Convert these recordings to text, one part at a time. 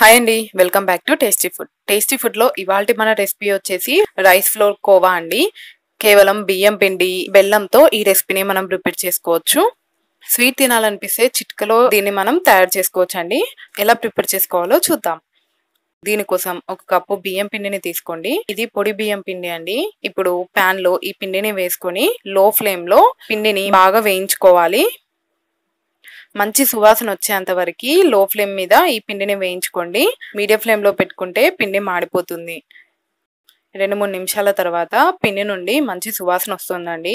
hi అండి welcome back to tasty food tasty ఫుడ్లో ఇవాళ మన రెసిపీ వచ్చేసి రైస్ ఫ్లోర్ కోవా అండి కేవలం బియ్యం పిండి బెల్లంతో ఈ రెసిపీని మనం ప్రిపేర్ చేసుకోవచ్చు స్వీట్ తినాలనిపిస్తే చిట్కలో దీన్ని మనం తయారు చేసుకోవచ్చు అండి ఎలా ప్రిపేర్ చేసుకోవాలో చూద్దాం దీనికోసం ఒక కప్పు బియ్యం పిండిని తీసుకోండి ఇది పొడి బియ్యం పిండి అండి ఇప్పుడు ప్యాన్ లో ఈ పిండిని వేసుకొని లో ఫ్లేమ్ లో పిండిని బాగా వేయించుకోవాలి మంచి సువాసన వచ్చేంత వరకు లో ఫ్లేమ్ మీద ఈ పిండిని వేయించుకోండి మీడియం ఫ్లేమ్లో పెట్టుకుంటే పిండి మాడిపోతుంది రెండు మూడు నిమిషాల తర్వాత పిండి నుండి మంచి సువాసన వస్తుందండి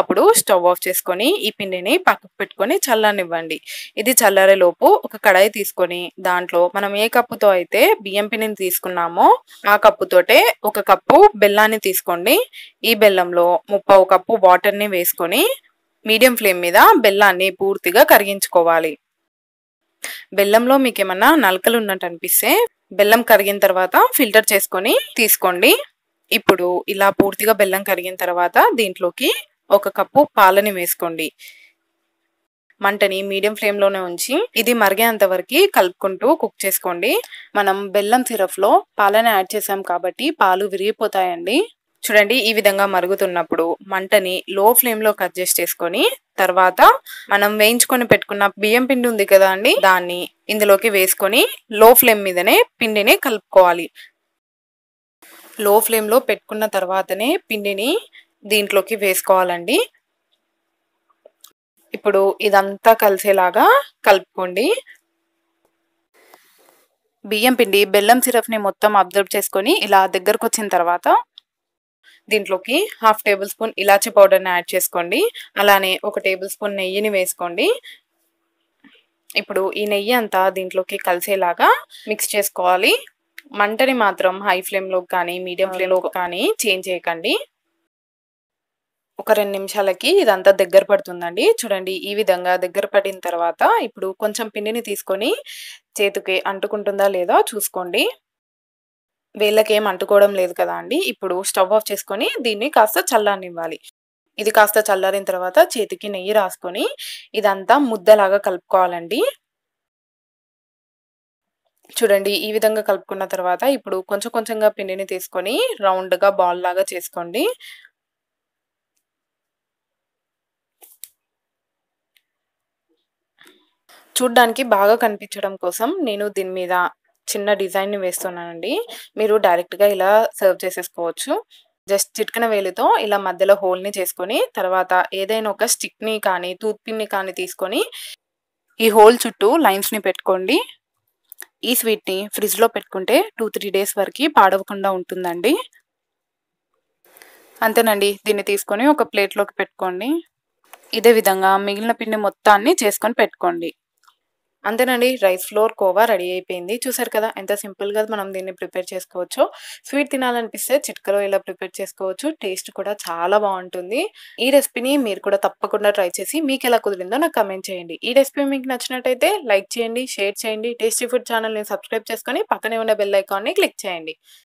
అప్పుడు స్టవ్ ఆఫ్ చేసుకొని ఈ పిండిని పక్కకు పెట్టుకొని చల్లనివ్వండి ఇది చల్లారే లోపు ఒక కడాయి తీసుకొని దాంట్లో మనం ఏ కప్పుతో అయితే బియ్యం పిండిని తీసుకున్నామో ఆ కప్పుతోటే ఒక కప్పు బెల్లాన్ని తీసుకోండి ఈ బెల్లంలో ముప్పావు కప్పు వాటర్ని వేసుకొని మీడియం ఫ్లేమ్ మీద బెల్లాన్ని పూర్తిగా కరిగించుకోవాలి బెల్లంలో మీకు ఏమన్నా నలకలు ఉన్నట్టు అనిపిస్తే బెల్లం కరిగిన తర్వాత ఫిల్టర్ చేసుకొని తీసుకోండి ఇప్పుడు ఇలా పూర్తిగా బెల్లం కరిగిన తర్వాత దీంట్లోకి ఒక కప్పు పాలని వేసుకోండి మంటని మీడియం ఫ్లేమ్లోనే ఉంచి ఇది మరిగేంత వరకు కలుపుకుంటూ కుక్ చేసుకోండి మనం బెల్లం సిరప్లో పాలని యాడ్ చేసాం కాబట్టి పాలు విరిగిపోతాయండి చూడండి ఈ విధంగా మరుగుతున్నప్పుడు మంటని లో ఫ్లేమ్ లో కట్ చేసి చేసుకొని తర్వాత మనం వేయించుకొని పెట్టుకున్న బియ్యం పిండి ఉంది కదా అండి దాన్ని ఇందులోకి వేసుకొని లో ఫ్లేమ్ మీదనే పిండిని కలుపుకోవాలి లో ఫ్లేమ్ లో పెట్టుకున్న తర్వాతనే పిండిని దీంట్లోకి వేసుకోవాలండి ఇప్పుడు ఇదంతా కలిసేలాగా కలుపుకోండి బియ్యం పిండి బెల్లం ని మొత్తం అబ్జర్వ్ చేసుకొని ఇలా దగ్గరకు వచ్చిన తర్వాత దీంట్లోకి హాఫ్ టేబుల్ స్పూన్ ఇలాచి పౌడర్ని యాడ్ చేసుకోండి అలానే ఒక టేబుల్ స్పూన్ నెయ్యిని వేసుకోండి ఇప్పుడు ఈ నెయ్యి అంతా దీంట్లోకి కలిసేలాగా మిక్స్ చేసుకోవాలి మంటని మాత్రం హై ఫ్లేమ్లో కానీ మీడియం ఫ్లేమ్లో కానీ చేంజ్ చేయకండి ఒక రెండు నిమిషాలకి ఇదంతా దగ్గర పడుతుందండి చూడండి ఈ విధంగా దగ్గర పడిన తర్వాత ఇప్పుడు కొంచెం పిండిని తీసుకొని చేతికి అంటుకుంటుందా లేదా చూసుకోండి ఏం అంటుకోవడం లేదు కదా అండి ఇప్పుడు స్టవ్ ఆఫ్ చేసుకొని దీన్ని కాస్త చల్లనివ్వాలి ఇది కాస్త చల్లారిన తర్వాత చేతికి నెయ్యి రాసుకొని ఇదంతా ముద్దలాగా కలుపుకోవాలండి చూడండి ఈ విధంగా కలుపుకున్న తర్వాత ఇప్పుడు కొంచెం కొంచెంగా పిండిని తీసుకొని రౌండ్గా బాల్ లాగా చేసుకోండి చూడ్డానికి బాగా కనిపించడం కోసం నేను దీని మీద చిన్న డిజైన్ని వేస్తున్నానండి మీరు డైరెక్ట్గా ఇలా సర్వ్ చేసేసుకోవచ్చు జస్ట్ చిట్కన వేలితో ఇలా మధ్యలో హోల్ని చేసుకొని తర్వాత ఏదైనా ఒక స్టిక్ని కానీ తూత్పిన్ని కానీ తీసుకొని ఈ హోల్ చుట్టూ లైన్స్ని పెట్టుకోండి ఈ స్వీట్ని ఫ్రిడ్జ్లో పెట్టుకుంటే టూ త్రీ డేస్ వరకు పాడవకుండా ఉంటుందండి అంతేనండి దీన్ని తీసుకొని ఒక ప్లేట్లోకి పెట్టుకోండి ఇదే విధంగా మిగిలిన పిండి మొత్తాన్ని చేసుకొని పెట్టుకోండి అంతేనండి రైస్ ఫ్లోర్ కోవా రెడీ అయిపోయింది చూసారు కదా ఎంత సింపుల్గా మనం దీన్ని ప్రిపేర్ చేసుకోవచ్చు స్వీట్ తినాలనిపిస్తే చిట్కలో ఇలా ప్రిపేర్ చేసుకోవచ్చు టేస్ట్ కూడా చాలా బాగుంటుంది ఈ రెసిపీని మీరు కూడా తప్పకుండా ట్రై చేసి మీకు ఎలా కుదిరిందో నాకు కమెంట్ చేయండి ఈ రెసిపీ మీకు నచ్చినట్టయితే లైక్ చేయండి షేర్ చేయండి టేస్టీ ఫుడ్ ఛానల్ని సబ్స్క్రైబ్ చేసుకొని పక్కనే ఉన్న బెల్ ఐకాన్ని క్లిక్ చేయండి